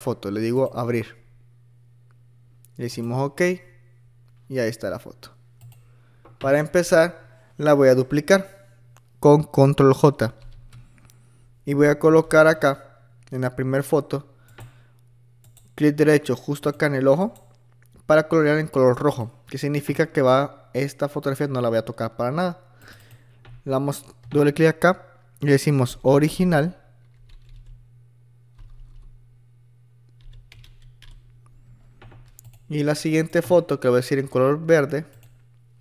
foto, le digo abrir. Le decimos ok y ahí está la foto. Para empezar, la voy a duplicar con control J. Y voy a colocar acá, en la primera foto, clic derecho justo acá en el ojo, para colorear en color rojo. Que significa que va esta fotografía no la voy a tocar para nada. Le damos doble clic acá y le decimos original Y la siguiente foto que voy a decir en color verde,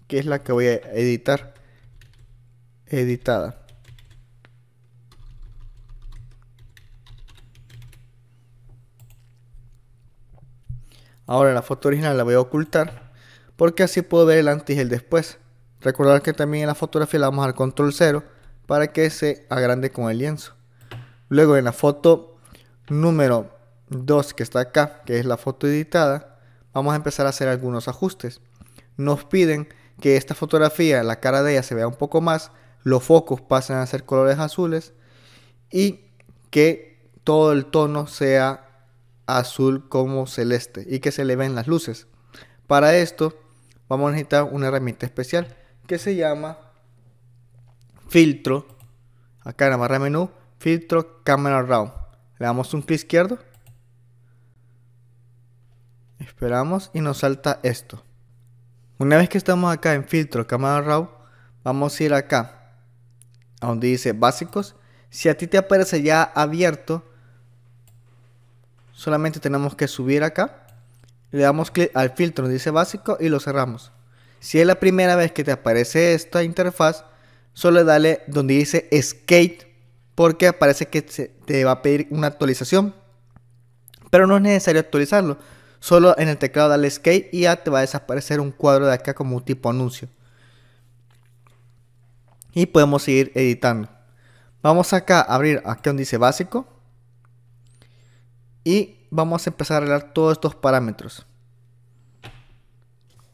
que es la que voy a editar. Editada. Ahora la foto original la voy a ocultar porque así puedo ver el antes y el después. Recordar que también en la fotografía la vamos al control 0 para que se agrande con el lienzo. Luego en la foto número 2 que está acá, que es la foto editada, vamos a empezar a hacer algunos ajustes. Nos piden que esta fotografía, la cara de ella se vea un poco más, los focos pasen a ser colores azules y que todo el tono sea azul como celeste y que se le ven las luces. Para esto vamos a necesitar una herramienta especial que se llama filtro, acá en la barra menú, filtro camera round. Le damos un clic izquierdo Esperamos y nos salta esto. Una vez que estamos acá en filtro cámara RAW, vamos a ir acá, a donde dice básicos. Si a ti te aparece ya abierto, solamente tenemos que subir acá. Le damos clic al filtro donde dice básico y lo cerramos. Si es la primera vez que te aparece esta interfaz, solo dale donde dice Skate porque parece que te va a pedir una actualización. Pero no es necesario actualizarlo Solo en el teclado dale escape y ya te va a desaparecer un cuadro de acá como tipo anuncio. Y podemos seguir editando. Vamos acá a abrir aquí donde dice básico. Y vamos a empezar a arreglar todos estos parámetros.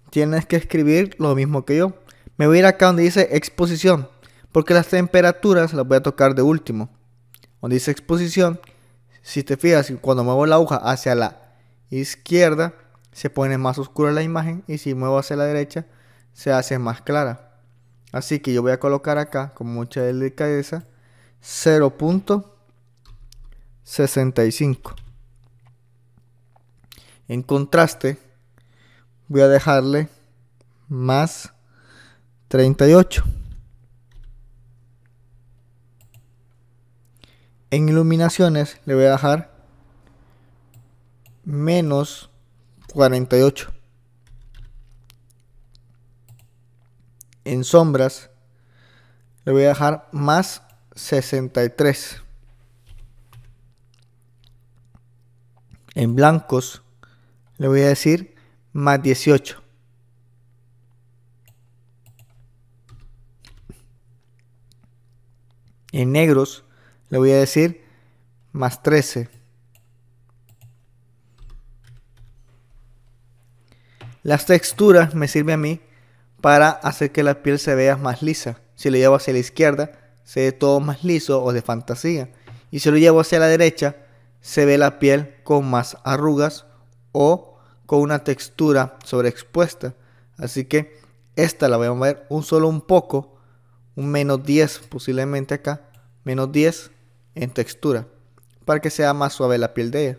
Tienes que escribir lo mismo que yo. Me voy a ir acá donde dice exposición. Porque las temperaturas las voy a tocar de último. Donde dice exposición. Si te fijas, cuando muevo la aguja hacia la izquierda, se pone más oscura la imagen y si muevo hacia la derecha, se hace más clara. Así que yo voy a colocar acá con mucha delicadeza 0.65. En contraste, voy a dejarle más 38. En iluminaciones le voy a dejar menos 48. En sombras le voy a dejar más 63. En blancos le voy a decir más 18. En negros le voy a decir más 13. Las texturas me sirven a mí para hacer que la piel se vea más lisa. Si lo llevo hacia la izquierda, se ve todo más liso o de fantasía. Y si lo llevo hacia la derecha, se ve la piel con más arrugas o con una textura sobreexpuesta. Así que esta la voy a mover un solo un poco, un menos 10 posiblemente acá, menos 10 en textura, para que sea más suave la piel de ella.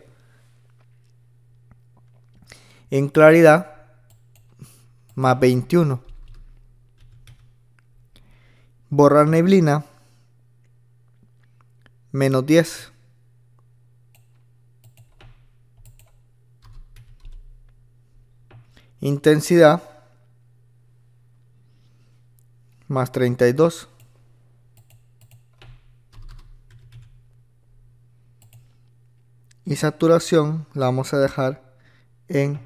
En claridad más 21. Borrar neblina, menos 10. Intensidad, más 32. Y saturación la vamos a dejar en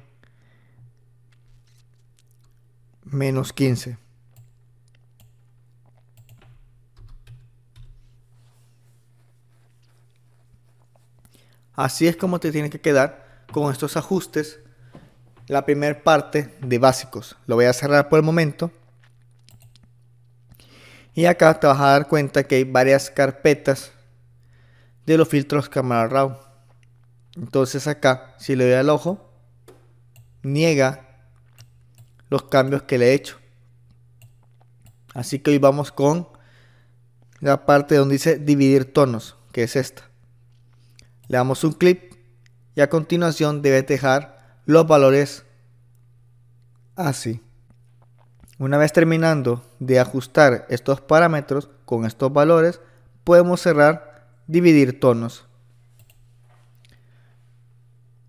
menos 15. Así es como te tiene que quedar con estos ajustes la primera parte de básicos. Lo voy a cerrar por el momento. Y acá te vas a dar cuenta que hay varias carpetas de los filtros camera RAW. Entonces acá, si le doy al ojo, niega los cambios que le he hecho. Así que hoy vamos con la parte donde dice dividir tonos, que es esta. Le damos un clic y a continuación debe dejar los valores así. Una vez terminando de ajustar estos parámetros con estos valores, podemos cerrar dividir tonos.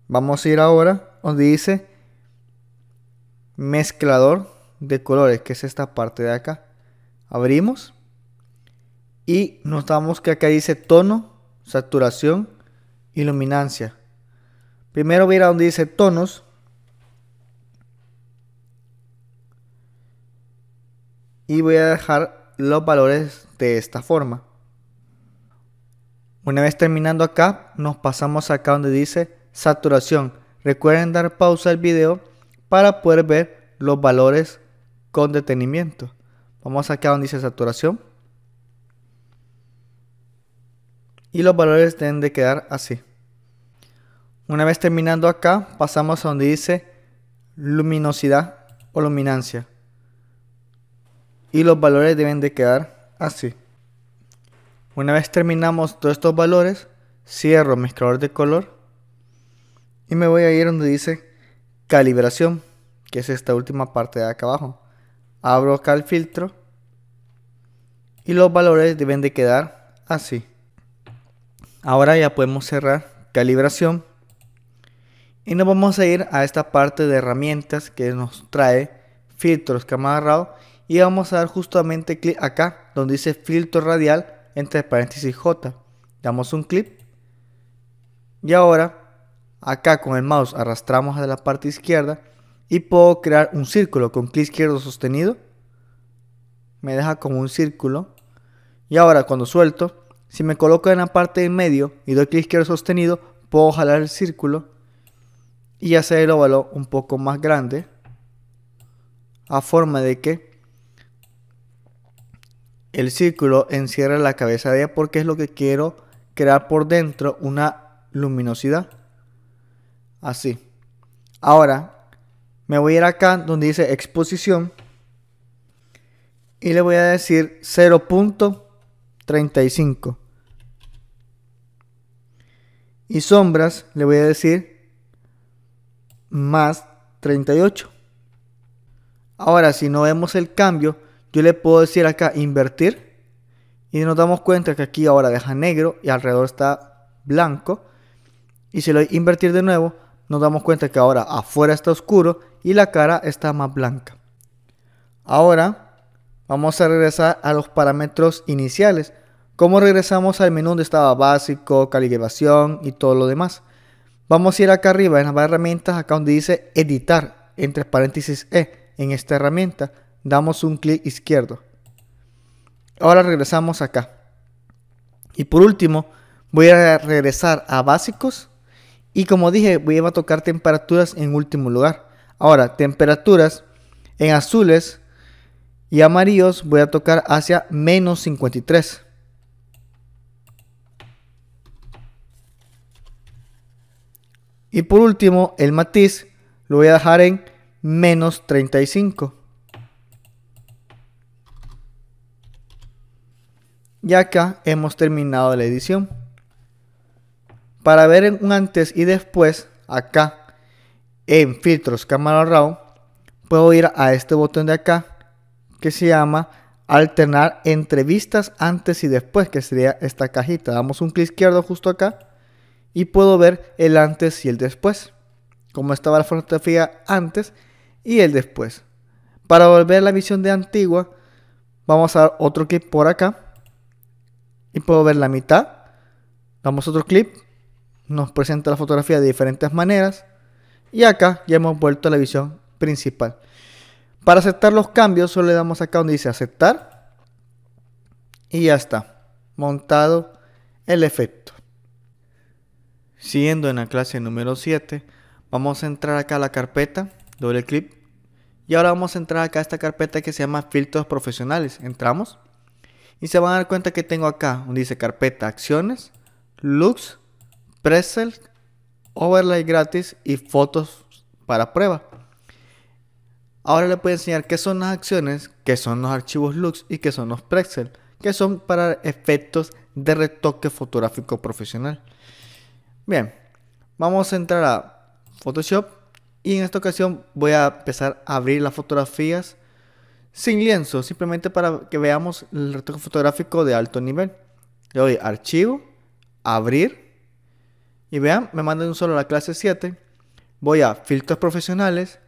Vamos a ir ahora donde dice mezclador de colores, que es esta parte de acá. Abrimos y notamos que acá dice tono, saturación y luminancia. Primero voy a ir a donde dice tonos. Y voy a dejar los valores de esta forma. Una vez terminando acá, nos pasamos acá donde dice saturación. Recuerden dar pausa al video para poder ver los valores con detenimiento. Vamos acá donde dice saturación. Y los valores deben de quedar así. Una vez terminando acá, pasamos a donde dice luminosidad o luminancia. Y los valores deben de quedar así. Una vez terminamos todos estos valores, cierro mezclador de color y me voy a ir donde dice calibración, que es esta última parte de acá abajo. Abro acá el filtro y los valores deben de quedar así. Ahora ya podemos cerrar calibración y nos vamos a ir a esta parte de herramientas que nos trae filtros que hemos agarrado y vamos a dar justamente clic acá donde dice filtro radial entre paréntesis J. Damos un clic y ahora Acá con el mouse arrastramos a la parte izquierda y puedo crear un círculo con clic izquierdo sostenido. Me deja como un círculo. Y ahora cuando suelto, si me coloco en la parte de medio y doy clic izquierdo sostenido, puedo jalar el círculo y hacer el óvalo un poco más grande. A forma de que el círculo encierra la cabeza de ella porque es lo que quiero crear por dentro una luminosidad. Así. Ahora, me voy a ir acá donde dice exposición. Y le voy a decir 0.35. Y sombras le voy a decir más 38. Ahora, si no vemos el cambio, yo le puedo decir acá invertir. Y nos damos cuenta que aquí ahora deja negro y alrededor está blanco. Y si lo doy invertir de nuevo, nos damos cuenta que ahora afuera está oscuro y la cara está más blanca. Ahora vamos a regresar a los parámetros iniciales. Como regresamos al menú donde estaba básico, calibración y todo lo demás. Vamos a ir acá arriba en las herramientas, acá donde dice editar, entre paréntesis E. En esta herramienta damos un clic izquierdo. Ahora regresamos acá. Y por último, voy a regresar a básicos y como dije, voy a tocar temperaturas en último lugar. Ahora, temperaturas en azules y amarillos voy a tocar hacia menos 53. Y por último, el matiz lo voy a dejar en menos 35. Y acá hemos terminado la edición para ver un antes y después acá en filtros cámara raw puedo ir a este botón de acá que se llama alternar entrevistas antes y después que sería esta cajita damos un clic izquierdo justo acá y puedo ver el antes y el después como estaba la fotografía antes y el después para volver a la visión de antigua vamos a dar otro clic por acá y puedo ver la mitad damos otro clic nos presenta la fotografía de diferentes maneras y acá ya hemos vuelto a la visión principal. Para aceptar los cambios solo le damos acá donde dice aceptar y ya está, montado el efecto. Siguiendo en la clase número 7, vamos a entrar acá a la carpeta, doble clic y ahora vamos a entrar acá a esta carpeta que se llama filtros profesionales. Entramos y se van a dar cuenta que tengo acá donde dice carpeta acciones, looks pretzel, overlay gratis y fotos para prueba. Ahora les voy a enseñar qué son las acciones, qué son los archivos Lux y qué son los Presel, que son para efectos de retoque fotográfico profesional. Bien, vamos a entrar a Photoshop y en esta ocasión voy a empezar a abrir las fotografías sin lienzo, simplemente para que veamos el retoque fotográfico de alto nivel. Le doy archivo, abrir y vean, me mandan un solo a la clase 7. Voy a filtros profesionales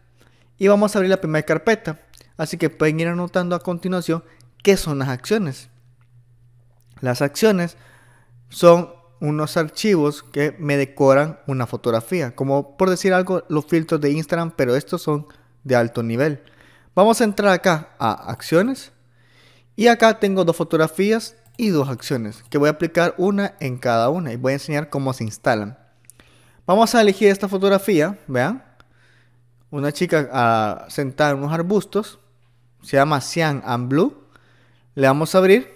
y vamos a abrir la primera carpeta. Así que pueden ir anotando a continuación qué son las acciones. Las acciones son unos archivos que me decoran una fotografía, como por decir algo los filtros de Instagram, pero estos son de alto nivel. Vamos a entrar acá a acciones y acá tengo dos fotografías y dos acciones, que voy a aplicar una en cada una y voy a enseñar cómo se instalan. Vamos a elegir esta fotografía, vean. Una chica ah, sentada en unos arbustos, se llama Cyan and Blue. Le vamos a abrir,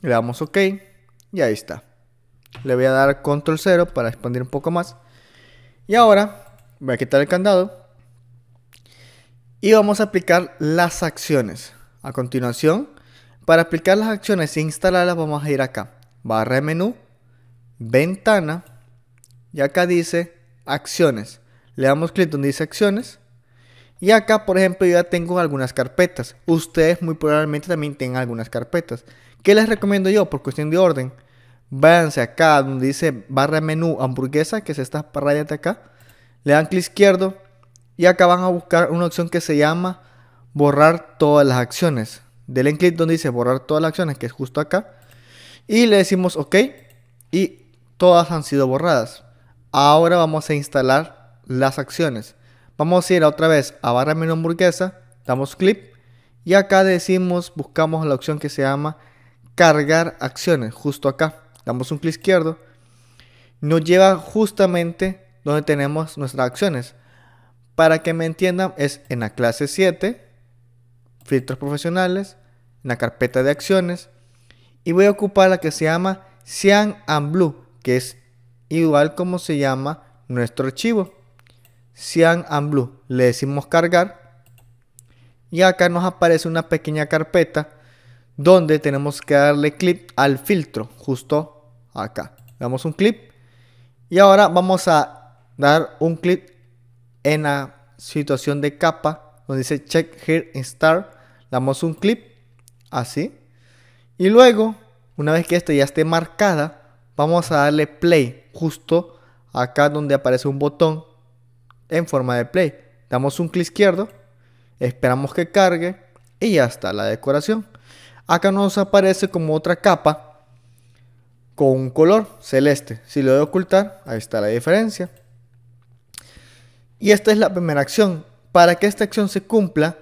le damos OK y ahí está. Le voy a dar control 0 para expandir un poco más. Y ahora voy a quitar el candado y vamos a aplicar las acciones. A continuación, para aplicar las acciones e instalarlas vamos a ir acá. Barra menú, ventana y acá dice acciones. Le damos clic donde dice acciones. Y acá, por ejemplo, yo ya tengo algunas carpetas. Ustedes muy probablemente también tengan algunas carpetas. ¿Qué les recomiendo yo por cuestión de orden? Váyanse acá donde dice barra menú hamburguesa, que es esta raya de acá. Le dan clic izquierdo y acá van a buscar una opción que se llama borrar todas las acciones. Denle clic donde dice borrar todas las acciones, que es justo acá. Y le decimos OK. Y todas han sido borradas. Ahora vamos a instalar las acciones. Vamos a ir otra vez a barra menú hamburguesa. Damos clic. Y acá decimos, buscamos la opción que se llama cargar acciones. Justo acá. Damos un clic izquierdo. Nos lleva justamente donde tenemos nuestras acciones. Para que me entiendan, es en la clase 7, filtros profesionales, la carpeta de acciones y voy a ocupar la que se llama Cyan and Blue, que es igual como se llama nuestro archivo. Cyan and Blue. Le decimos cargar. Y acá nos aparece una pequeña carpeta donde tenemos que darle clip al filtro, justo acá. Damos un clip y ahora vamos a dar un clip en la situación de capa donde dice check here start, Damos un clip así. Y luego, una vez que esta ya esté marcada, vamos a darle play justo acá donde aparece un botón en forma de play. Damos un clic izquierdo, esperamos que cargue y ya está la decoración. Acá nos aparece como otra capa con un color celeste. Si lo de ocultar, ahí está la diferencia. Y esta es la primera acción. Para que esta acción se cumpla,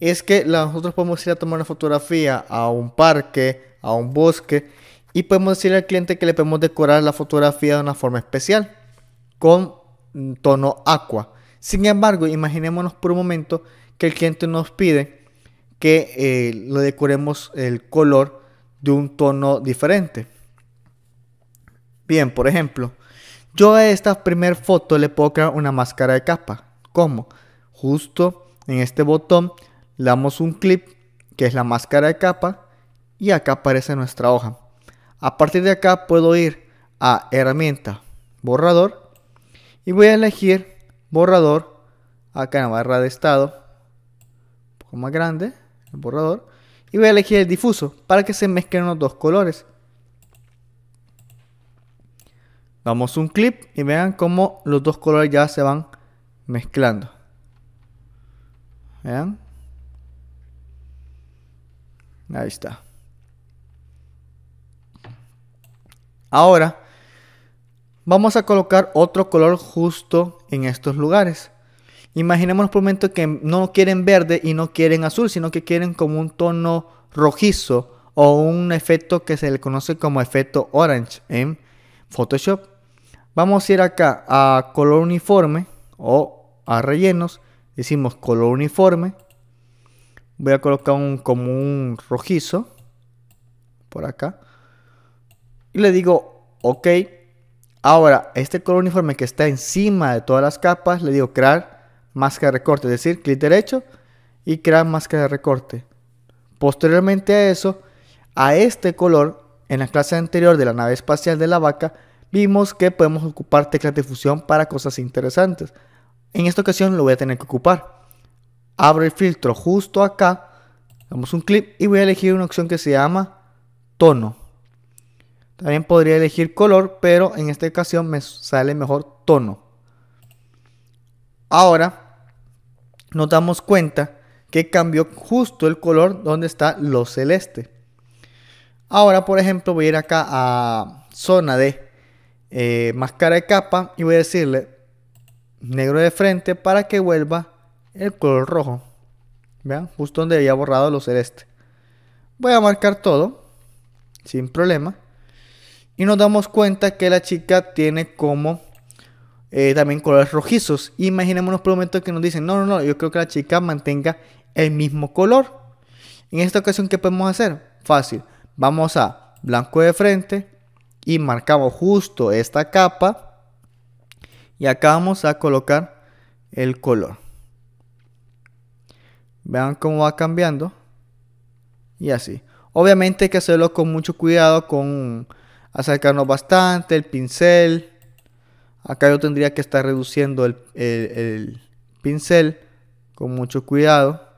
es que nosotros podemos ir a tomar una fotografía a un parque, a un bosque, y podemos decir al cliente que le podemos decorar la fotografía de una forma especial, con mm, tono aqua. Sin embargo, imaginémonos por un momento que el cliente nos pide que eh, le decoremos el color de un tono diferente. Bien, por ejemplo, yo a esta primera foto le puedo crear una máscara de capa. ¿Cómo? Justo en este botón damos un clip, que es la máscara de capa, y acá aparece nuestra hoja. A partir de acá puedo ir a herramienta, borrador, y voy a elegir borrador, acá en la barra de estado, un poco más grande, el borrador, y voy a elegir el difuso para que se mezclen los dos colores. Damos un clip y vean cómo los dos colores ya se van mezclando. Vean, Ahí está. Ahora, vamos a colocar otro color justo en estos lugares. Imaginemos por un momento que no quieren verde y no quieren azul, sino que quieren como un tono rojizo o un efecto que se le conoce como efecto orange en Photoshop. Vamos a ir acá a color uniforme o a rellenos. Decimos color uniforme Voy a colocar un, común rojizo. Por acá. Y le digo OK. Ahora, este color uniforme que está encima de todas las capas, le digo crear máscara de recorte. Es decir, clic derecho y crear máscara de recorte. Posteriormente a eso, a este color, en la clase anterior de la nave espacial de la vaca, vimos que podemos ocupar teclas de fusión para cosas interesantes. En esta ocasión lo voy a tener que ocupar abro el filtro justo acá, damos un clic y voy a elegir una opción que se llama tono. También podría elegir color, pero en esta ocasión me sale mejor tono. Ahora nos damos cuenta que cambió justo el color donde está lo celeste. Ahora, por ejemplo, voy a ir acá a zona de eh, máscara de capa y voy a decirle negro de frente para que vuelva el color rojo. Vean, justo donde había borrado lo celeste. Voy a marcar todo, sin problema. Y nos damos cuenta que la chica tiene como eh, también colores rojizos. Imaginémonos por un momento que nos dicen, no, no, no, yo creo que la chica mantenga el mismo color. En esta ocasión, ¿qué podemos hacer? Fácil. Vamos a blanco de frente y marcamos justo esta capa. Y acá vamos a colocar el color. Vean cómo va cambiando. Y así. Obviamente hay que hacerlo con mucho cuidado, con acercarnos bastante, el pincel. Acá yo tendría que estar reduciendo el, el, pincel con mucho cuidado.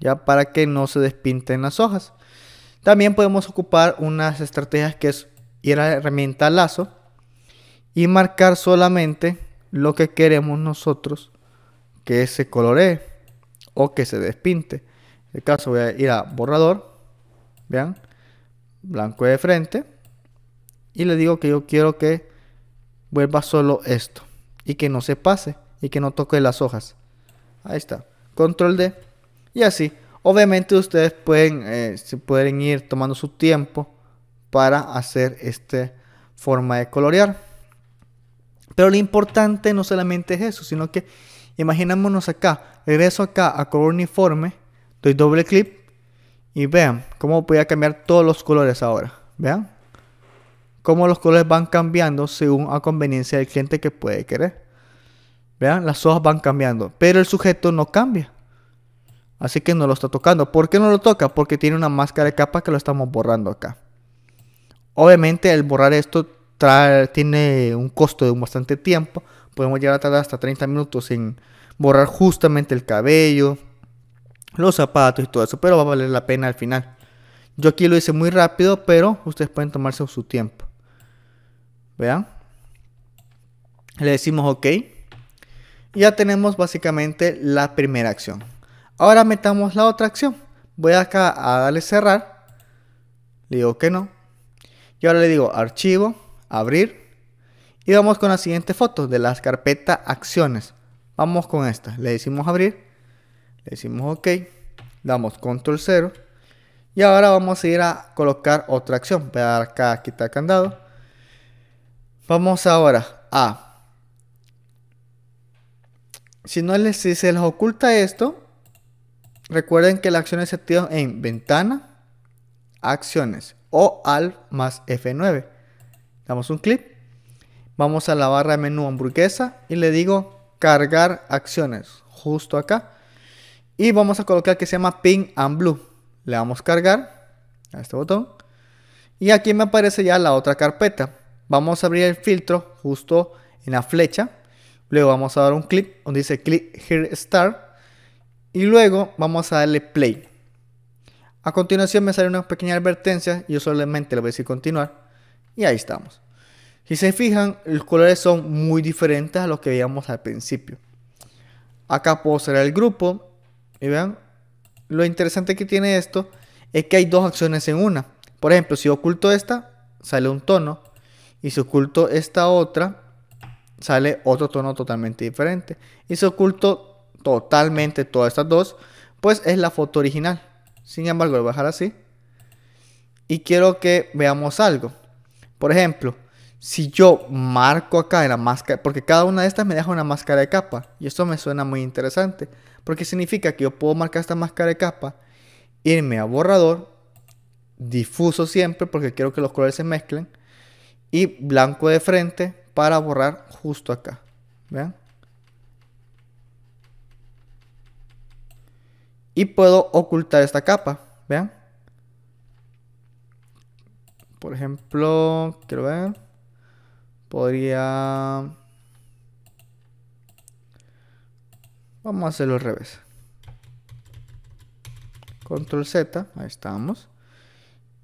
Ya para que no se despinten las hojas. También podemos ocupar unas estrategias que es ir a la herramienta lazo y marcar solamente lo que queremos nosotros que se coloree o que se despinte. En el este caso voy a ir a borrador, vean, blanco de frente y le digo que yo quiero que vuelva solo esto y que no se pase y que no toque las hojas. Ahí está, control D y así. Obviamente ustedes pueden, eh, se pueden ir tomando su tiempo para hacer esta forma de colorear. Pero lo importante no solamente es eso, sino que Imaginémonos acá, regreso acá a color uniforme, doy doble clic y vean cómo voy a cambiar todos los colores ahora. Vean cómo los colores van cambiando según a conveniencia del cliente que puede querer. Vean, las hojas van cambiando, pero el sujeto no cambia. Así que no lo está tocando. ¿Por qué no lo toca? Porque tiene una máscara de capa que lo estamos borrando acá. Obviamente el borrar esto trae, tiene un costo de un bastante tiempo Podemos llegar a tardar hasta 30 minutos en borrar justamente el cabello, los zapatos y todo eso, pero va a valer la pena al final. Yo aquí lo hice muy rápido, pero ustedes pueden tomarse su tiempo. Vean. Le decimos OK. Ya tenemos básicamente la primera acción. Ahora metamos la otra acción. Voy acá a darle cerrar. Le digo que no. Y ahora le digo archivo, abrir y vamos con la siguiente foto de la carpeta acciones. Vamos con esta. Le decimos abrir. Le decimos ok. Damos control 0. Y ahora vamos a ir a colocar otra acción. Voy a dar acá quitar candado. Vamos ahora a... Si, no les, se les oculta esto, recuerden que la acción es activa en ventana, acciones o al más F9. Damos un clic Vamos a la barra de menú hamburguesa y le digo cargar acciones, justo acá. Y vamos a colocar que se llama pin and Blue. Le damos cargar a este botón. Y aquí me aparece ya la otra carpeta. Vamos a abrir el filtro justo en la flecha. Luego vamos a dar un clic donde dice click here start. Y luego vamos a darle play. A continuación me sale una pequeña advertencia. Yo solamente le voy a decir continuar. Y ahí estamos. Si se fijan, los colores son muy diferentes a los que veíamos al principio. Acá puedo cerrar el grupo. Y vean, lo interesante que tiene esto es que hay dos acciones en una. Por ejemplo, si oculto esta, sale un tono. Y si oculto esta otra, sale otro tono totalmente diferente. Y si oculto totalmente todas estas dos, pues es la foto original. Sin embargo, lo voy a dejar así. Y quiero que veamos algo. Por ejemplo, si yo marco acá en la máscara, porque cada una de estas me deja una máscara de capa, y esto me suena muy interesante, porque significa que yo puedo marcar esta máscara de capa, irme a borrador, difuso siempre, porque quiero que los colores se mezclen, y blanco de frente para borrar justo acá. ¿Vean? Y puedo ocultar esta capa. ¿Vean? Por ejemplo, quiero ver. Podría... Vamos a hacerlo al revés. Control Z, ahí estamos.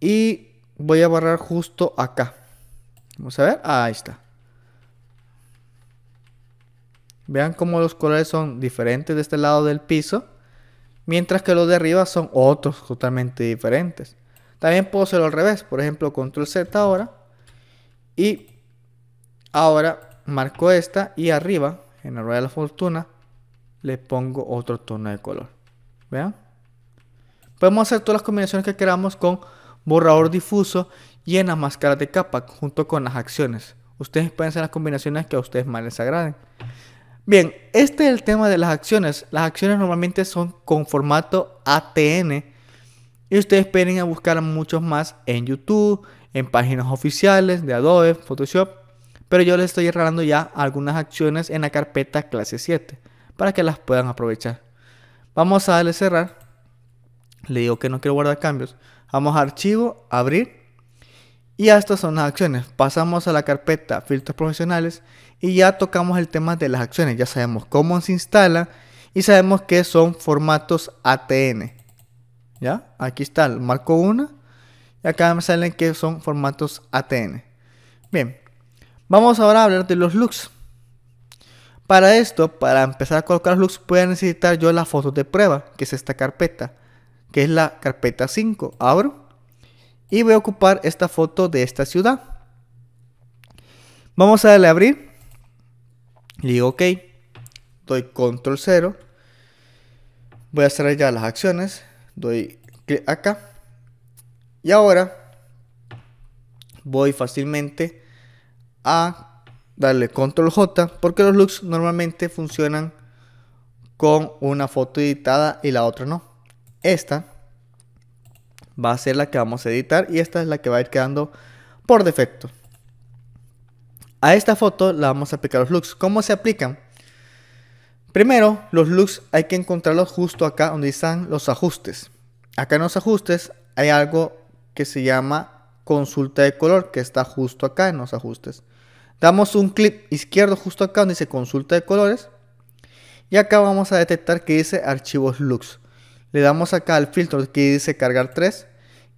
Y voy a barrar justo acá. Vamos a ver, ahí está. Vean cómo los colores son diferentes de este lado del piso. Mientras que los de arriba son otros totalmente diferentes. También puedo hacerlo al revés. Por ejemplo, control Z ahora. Y Ahora marco esta y arriba, en la rueda de la fortuna, le pongo otro tono de color. ¿Vean? Podemos hacer todas las combinaciones que queramos con borrador difuso y en las máscaras de capa, junto con las acciones. Ustedes pueden hacer las combinaciones que a ustedes más les agraden. Bien, este es el tema de las acciones. Las acciones normalmente son con formato ATN y ustedes pueden a buscar muchos más en YouTube, en páginas oficiales de Adobe, Photoshop pero yo les estoy regalando ya algunas acciones en la carpeta clase 7 para que las puedan aprovechar. Vamos a darle cerrar. Le digo que no quiero guardar cambios. Vamos a archivo, abrir. Y estas son las acciones. Pasamos a la carpeta filtros profesionales y ya tocamos el tema de las acciones. Ya sabemos cómo se instala y sabemos que son formatos ATN. ¿Ya? Aquí está, marco una. Y acá me salen que son formatos ATN. Bien, Vamos ahora a hablar de los looks. Para esto, para empezar a colocar los looks, voy a necesitar yo la fotos de prueba, que es esta carpeta, que es la carpeta 5. Abro y voy a ocupar esta foto de esta ciudad. Vamos a darle a abrir. Le digo OK. Doy control 0. Voy a hacer ya las acciones. Doy clic acá. Y ahora voy fácilmente a darle control J porque los looks normalmente funcionan con una foto editada y la otra no. Esta va a ser la que vamos a editar y esta es la que va a ir quedando por defecto. A esta foto la vamos a aplicar los looks. ¿Cómo se aplican? Primero, los looks hay que encontrarlos justo acá donde están los ajustes. Acá en los ajustes hay algo que se llama consulta de color, que está justo acá en los ajustes. Damos un clic izquierdo justo acá donde dice consulta de colores. Y acá vamos a detectar que dice archivos Lux. Le damos acá al filtro que dice cargar 3.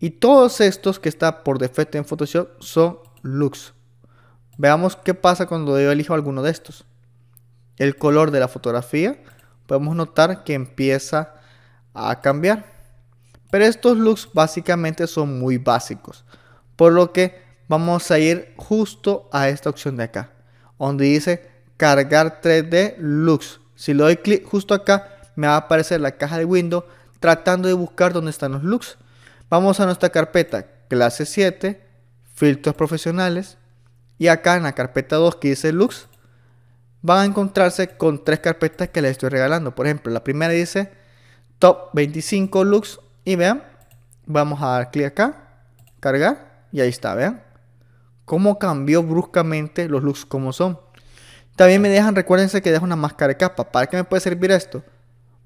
Y todos estos que está por defecto en Photoshop son Lux. Veamos qué pasa cuando yo elijo alguno de estos. El color de la fotografía. Podemos notar que empieza a cambiar. Pero estos looks básicamente son muy básicos. Por lo que vamos a ir justo a esta opción de acá, donde dice cargar 3D Lux. Si le doy clic justo acá, me va a aparecer la caja de Windows tratando de buscar dónde están los Lux. Vamos a nuestra carpeta clase 7, filtros profesionales, y acá en la carpeta 2 que dice Lux, van a encontrarse con tres carpetas que les estoy regalando. Por ejemplo, la primera dice Top 25 Lux, y vean, vamos a dar clic acá, cargar, y ahí está, vean cómo cambió bruscamente los looks como son. También me dejan, recuérdense que deja una máscara de capa. ¿Para qué me puede servir esto?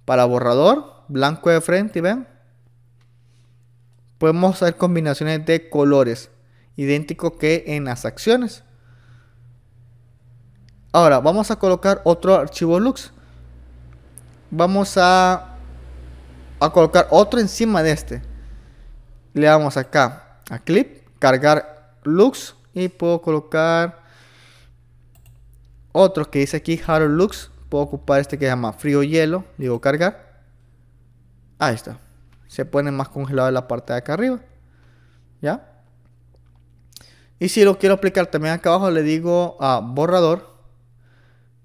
Para borrador, blanco de frente, y ven. Podemos hacer combinaciones de colores, idéntico que en las acciones. Ahora, vamos a colocar otro archivo looks. Vamos a, a colocar otro encima de este. Le damos acá a Clip, cargar looks y puedo colocar otro que dice aquí Hard Lux. Puedo ocupar este que se llama Frío Hielo. Digo cargar. Ahí está. Se pone más congelado en la parte de acá arriba. ¿Ya? Y si lo quiero aplicar también acá abajo, le digo a borrador,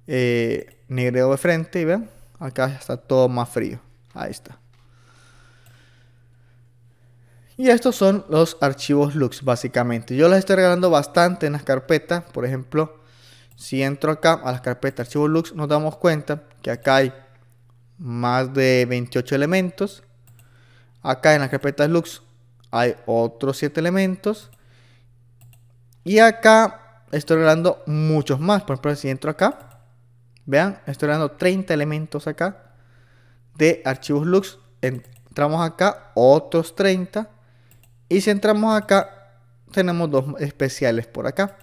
eh, negreo de frente y ven, acá está todo más frío. Ahí está. Y estos son los archivos Lux básicamente. Yo les estoy regalando bastante en las carpetas. Por ejemplo, si entro acá a las carpetas archivos Lux, nos damos cuenta que acá hay más de 28 elementos. Acá en las carpetas Lux hay otros 7 elementos. Y acá estoy regalando muchos más. Por ejemplo, si entro acá, vean, estoy regalando 30 elementos acá de archivos Lux. Entramos acá, otros 30 y si entramos acá, tenemos dos especiales por acá.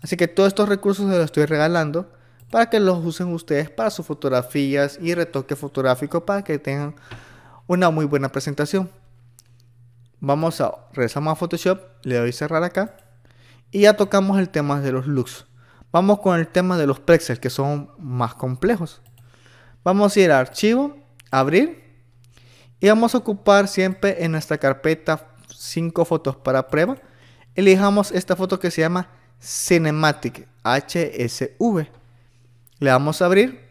Así que todos estos recursos se los estoy regalando para que los usen ustedes para sus fotografías y retoque fotográfico para que tengan una muy buena presentación. Vamos a, regresamos a Photoshop, le doy cerrar acá y ya tocamos el tema de los looks. Vamos con el tema de los prexels que son más complejos. Vamos a ir a archivo, abrir y vamos a ocupar siempre en nuestra carpeta cinco fotos para prueba, elijamos esta foto que se llama Cinematic HSV. Le damos a abrir,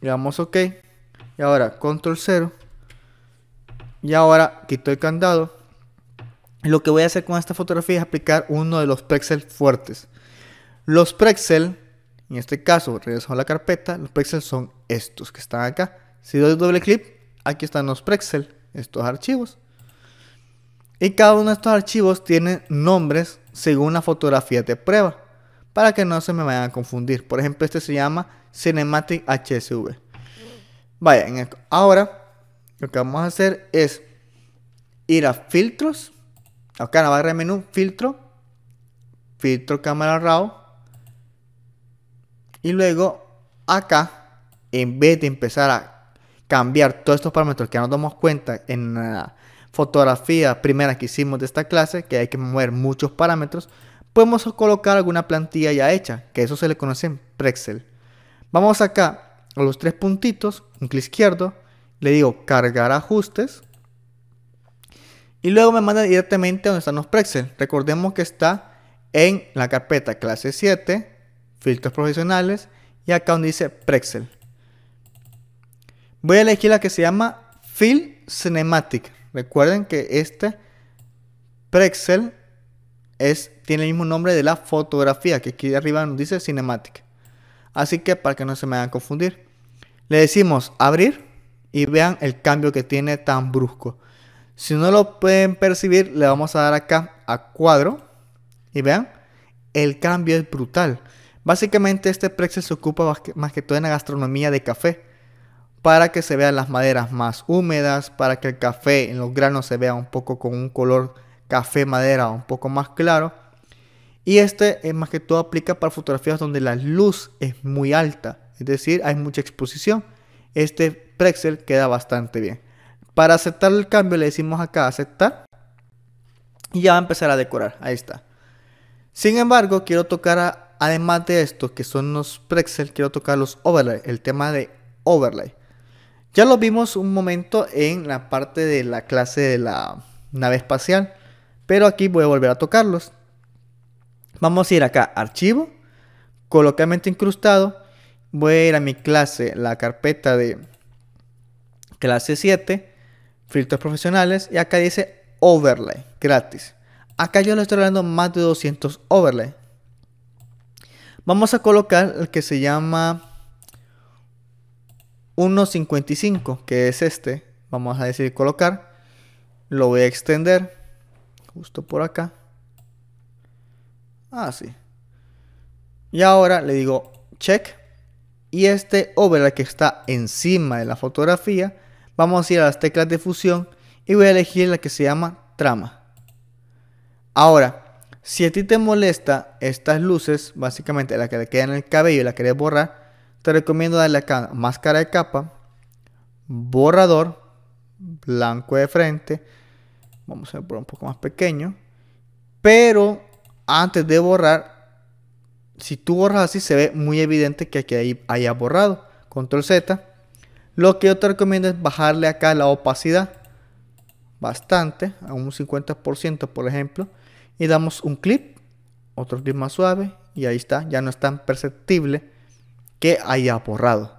le damos OK. Y ahora control 0. Y ahora quito el candado. Lo que voy a hacer con esta fotografía es aplicar uno de los prexel fuertes. Los prexel en este caso, regreso a la carpeta, los prexel son estos que están acá. Si doy doble clic, aquí están los prexel estos archivos. Y cada uno de estos archivos tiene nombres según la fotografía de prueba, para que no se me vayan a confundir. Por ejemplo, este se llama Cinematic HSV. Vaya, ahora lo que vamos a hacer es ir a filtros, acá en la barra de menú, filtro, filtro cámara RAW, y luego acá, en vez de empezar a cambiar todos estos parámetros que no nos damos cuenta en nada fotografía primera que hicimos de esta clase, que hay que mover muchos parámetros, podemos colocar alguna plantilla ya hecha, que eso se le conoce en Prexel. Vamos acá a los tres puntitos, un clic izquierdo, le digo cargar ajustes y luego me manda directamente a donde están los Prexel. Recordemos que está en la carpeta clase 7, filtros profesionales y acá donde dice Prexel. Voy a elegir la que se llama Fill Cinematic. Recuerden que este Prexel es, tiene el mismo nombre de la fotografía, que aquí arriba nos dice Cinematic. Así que para que no se me hagan a confundir, le decimos abrir y vean el cambio que tiene tan brusco. Si no lo pueden percibir, le vamos a dar acá a cuadro y vean, el cambio es brutal. Básicamente este Prexel se ocupa más que todo en la gastronomía de café para que se vean las maderas más húmedas, para que el café en los granos se vea un poco con un color café madera un poco más claro. Y este es eh, más que todo aplica para fotografías donde la luz es muy alta, es decir, hay mucha exposición. Este prexel queda bastante bien. Para aceptar el cambio le decimos acá aceptar y ya va a empezar a decorar, ahí está. Sin embargo, quiero tocar, además de estos que son los prexel, quiero tocar los overlay, el tema de overlay. Ya lo vimos un momento en la parte de la clase de la nave espacial, pero aquí voy a volver a tocarlos. Vamos a ir acá, archivo, colocamiento incrustado. Voy a ir a mi clase, la carpeta de clase 7, filtros profesionales, y acá dice overlay, gratis. Acá yo le estoy dando más de 200 overlay. Vamos a colocar el que se llama 1.55, que es este, vamos a decir colocar, lo voy a extender justo por acá. Así. Ah, y ahora le digo check. Y este overlay que está encima de la fotografía, vamos a ir a las teclas de fusión y voy a elegir la que se llama trama. Ahora, si a ti te molesta estas luces, básicamente la que le queda en el cabello y la querés borrar, te recomiendo darle acá máscara de capa, borrador, blanco de frente. Vamos a poner un poco más pequeño. Pero antes de borrar, si tú borras así, se ve muy evidente que aquí ahí haya borrado. Control Z. Lo que yo te recomiendo es bajarle acá la opacidad bastante, a un 50% por ejemplo, y damos un clip, otro clip más suave, y ahí está, ya no es tan perceptible que haya borrado.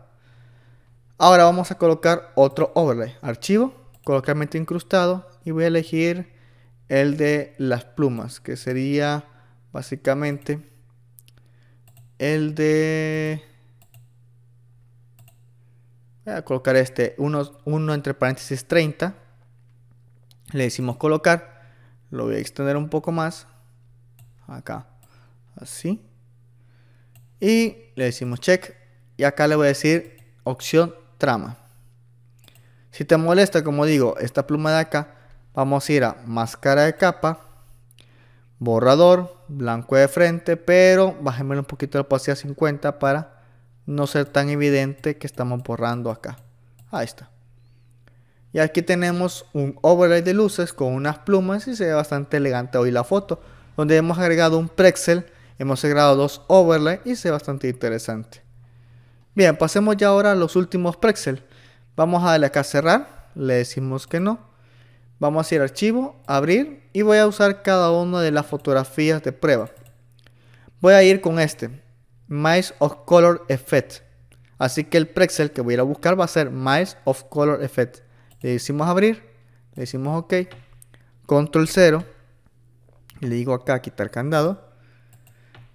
Ahora vamos a colocar otro overlay. Archivo, colocar incrustado y voy a elegir el de las plumas, que sería básicamente el de... Voy a colocar este 1 entre paréntesis 30. Le decimos colocar. Lo voy a extender un poco más. Acá. Así. Y le decimos check y acá le voy a decir opción trama. Si te molesta, como digo, esta pluma de acá, vamos a ir a máscara de capa, borrador, blanco de frente, pero bájenme un poquito la opacidad 50 para no ser tan evidente que estamos borrando acá. Ahí está. Y aquí tenemos un overlay de luces con unas plumas y se ve bastante elegante hoy la foto, donde hemos agregado un prexel Hemos segrado dos overlays y se ve bastante interesante. Bien, pasemos ya ahora a los últimos Prexel. Vamos a darle acá a cerrar, le decimos que no. Vamos a ir a archivo, abrir y voy a usar cada una de las fotografías de prueba. Voy a ir con este, Mice of Color Effect. Así que el Prexel que voy a ir a buscar va a ser Mice of Color Effect. Le decimos abrir, le decimos OK, Control 0, le digo acá quitar candado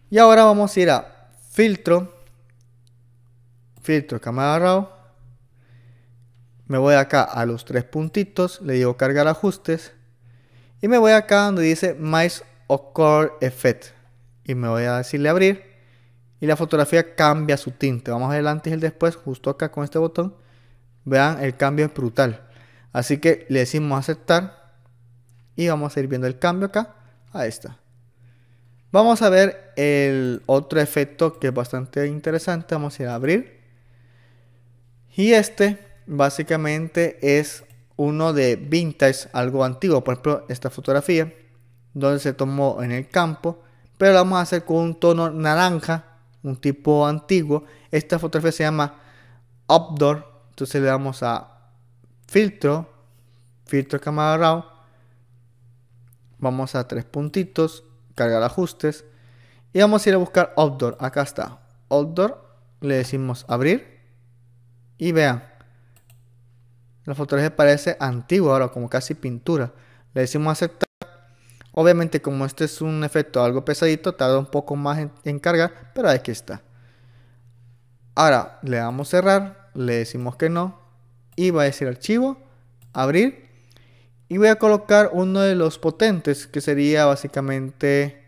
y ahora vamos a ir a filtro, filtro cámara agarrado, Me voy acá a los tres puntitos, le digo cargar ajustes. Y me voy acá donde dice Mice Occur Effect. Y me voy a decirle abrir. Y la fotografía cambia su tinte. Vamos a antes y el después, justo acá con este botón. Vean, el cambio es brutal. Así que le decimos aceptar. Y vamos a ir viendo el cambio acá. Ahí está. Vamos a ver el otro efecto que es bastante interesante. Vamos a ir a abrir. Y este básicamente es uno de vintage, algo antiguo. Por ejemplo, esta fotografía donde se tomó en el campo. Pero la vamos a hacer con un tono naranja, un tipo antiguo. Esta fotografía se llama Outdoor. Entonces le damos a filtro, filtro cámara raw. Vamos a tres puntitos cargar ajustes y vamos a ir a buscar outdoor, acá está, outdoor, le decimos abrir y vean, la fotografía parece antigua ahora, como casi pintura, le decimos aceptar, obviamente como este es un efecto algo pesadito, tarda un poco más en, cargar, pero aquí está. Ahora le damos cerrar, le decimos que no y va a decir archivo, abrir y voy a colocar uno de los potentes, que sería básicamente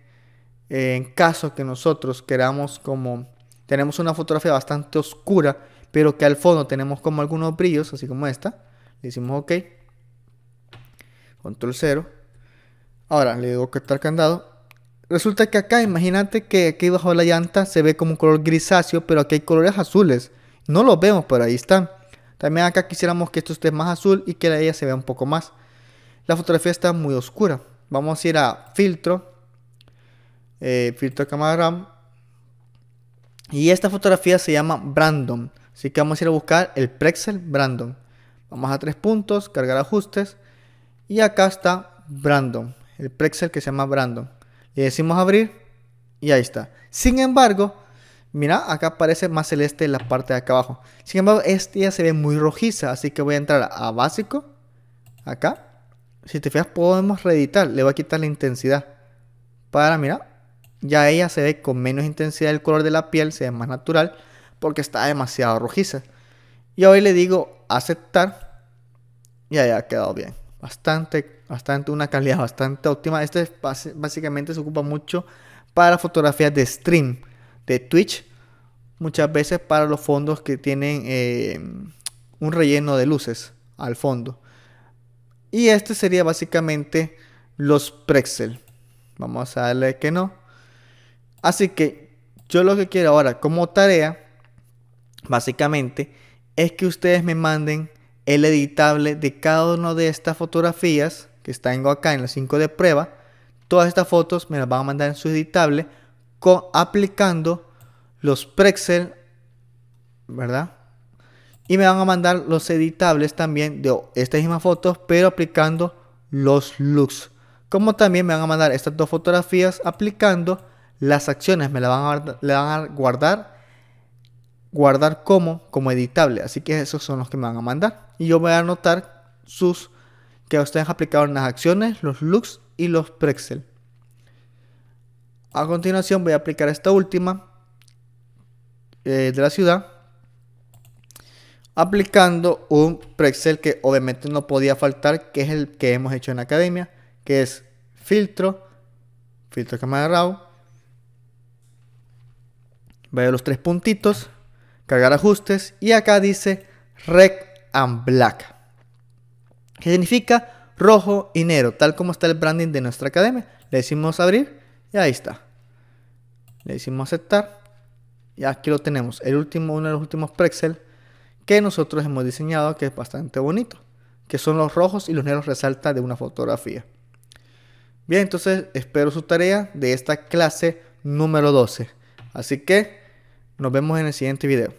eh, en caso que nosotros queramos como... Tenemos una fotografía bastante oscura, pero que al fondo tenemos como algunos brillos, así como esta. Le decimos OK. Control 0. Ahora le digo que el candado. Resulta que acá, imagínate que aquí bajo la llanta se ve como un color grisáceo, pero aquí hay colores azules. No los vemos, pero ahí están. También acá quisiéramos que esto esté más azul y que la ella se vea un poco más la fotografía está muy oscura. Vamos a ir a filtro, eh, filtro de cámara RAM. Y esta fotografía se llama Brandon. Así que vamos a ir a buscar el Prexel Brandon. Vamos a tres puntos, cargar ajustes. Y acá está Brandon, el Prexel que se llama Brandon. Le decimos abrir y ahí está. Sin embargo, mira, acá aparece más celeste la parte de acá abajo. Sin embargo, esta ya se ve muy rojiza, así que voy a entrar a básico, acá si te fijas, podemos reeditar. Le voy a quitar la intensidad. Para, mirar ya ella se ve con menos intensidad el color de la piel, se ve más natural, porque está demasiado rojiza. Y hoy le digo aceptar. Y ahí ha quedado bien. Bastante, bastante, una calidad bastante óptima. Este básicamente se ocupa mucho para fotografías de stream, de Twitch. Muchas veces para los fondos que tienen eh, un relleno de luces al fondo. Y este sería básicamente los Prexel. Vamos a darle que no. Así que yo lo que quiero ahora como tarea, básicamente, es que ustedes me manden el editable de cada una de estas fotografías que tengo acá en las 5 de prueba. Todas estas fotos me las van a mandar en su editable con, aplicando los Prexel, ¿verdad? Y me van a mandar los editables también de estas mismas fotos, pero aplicando los looks. Como también me van a mandar estas dos fotografías aplicando las acciones. Me las van a, guardar, guardar como, como editable. Así que esos son los que me van a mandar. Y yo voy a anotar sus que ustedes aplicaron las acciones, los looks y los prexel. A continuación voy a aplicar esta última eh, de la ciudad aplicando un prexel que obviamente no podía faltar, que es el que hemos hecho en la academia, que es filtro, filtro cámara RAW, veo los tres puntitos, cargar ajustes y acá dice Red and black, que significa rojo y negro, tal como está el branding de nuestra academia. Le decimos abrir y ahí está. Le decimos aceptar y aquí lo tenemos, el último, uno de los últimos prexel que nosotros hemos diseñado, que es bastante bonito, que son los rojos y los negros resalta de una fotografía. Bien, entonces espero su tarea de esta clase número 12. Así que nos vemos en el siguiente video.